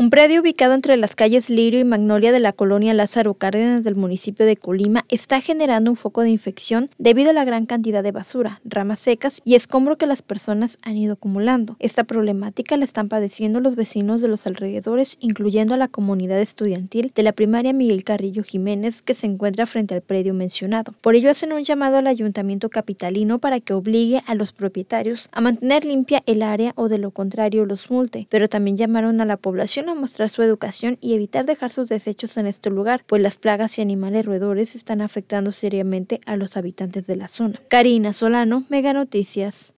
Un predio ubicado entre las calles Lirio y Magnolia de la colonia Lázaro Cárdenas del municipio de Colima está generando un foco de infección debido a la gran cantidad de basura, ramas secas y escombro que las personas han ido acumulando. Esta problemática la están padeciendo los vecinos de los alrededores, incluyendo a la comunidad estudiantil de la primaria Miguel Carrillo Jiménez que se encuentra frente al predio mencionado. Por ello hacen un llamado al ayuntamiento capitalino para que obligue a los propietarios a mantener limpia el área o de lo contrario los multe, pero también llamaron a la población mostrar su educación y evitar dejar sus desechos en este lugar, pues las plagas y animales roedores están afectando seriamente a los habitantes de la zona. Karina Solano, Mega Noticias.